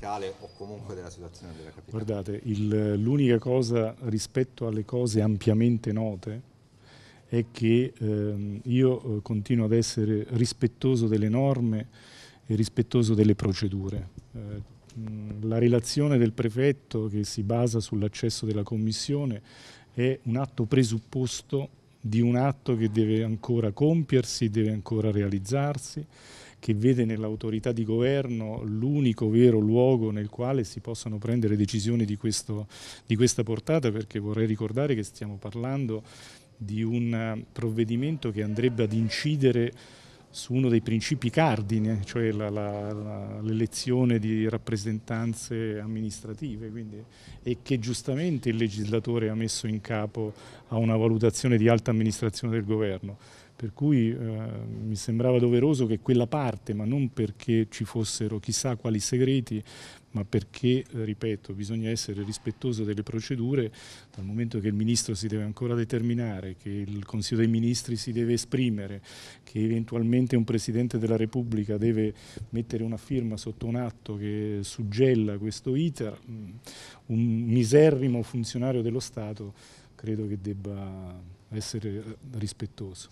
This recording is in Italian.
capitale o comunque della situazione della capitale. Guardate, l'unica cosa rispetto alle cose ampiamente note è che ehm, io eh, continuo ad essere rispettoso delle norme e rispettoso delle procedure. Eh, la relazione del prefetto che si basa sull'accesso della Commissione è un atto presupposto di un atto che deve ancora compiersi, deve ancora realizzarsi, che vede nell'autorità di governo l'unico vero luogo nel quale si possano prendere decisioni di, questo, di questa portata, perché vorrei ricordare che stiamo parlando di un provvedimento che andrebbe ad incidere su uno dei principi cardine, cioè l'elezione di rappresentanze amministrative, quindi, e che giustamente il legislatore ha messo in capo a una valutazione di alta amministrazione del governo. Per cui eh, mi sembrava doveroso che quella parte, ma non perché ci fossero chissà quali segreti, ma perché, eh, ripeto, bisogna essere rispettoso delle procedure, dal momento che il Ministro si deve ancora determinare, che il Consiglio dei Ministri si deve esprimere, che eventualmente un Presidente della Repubblica deve mettere una firma sotto un atto che suggella questo ITER, mm, un miserrimo funzionario dello Stato credo che debba essere eh, rispettoso.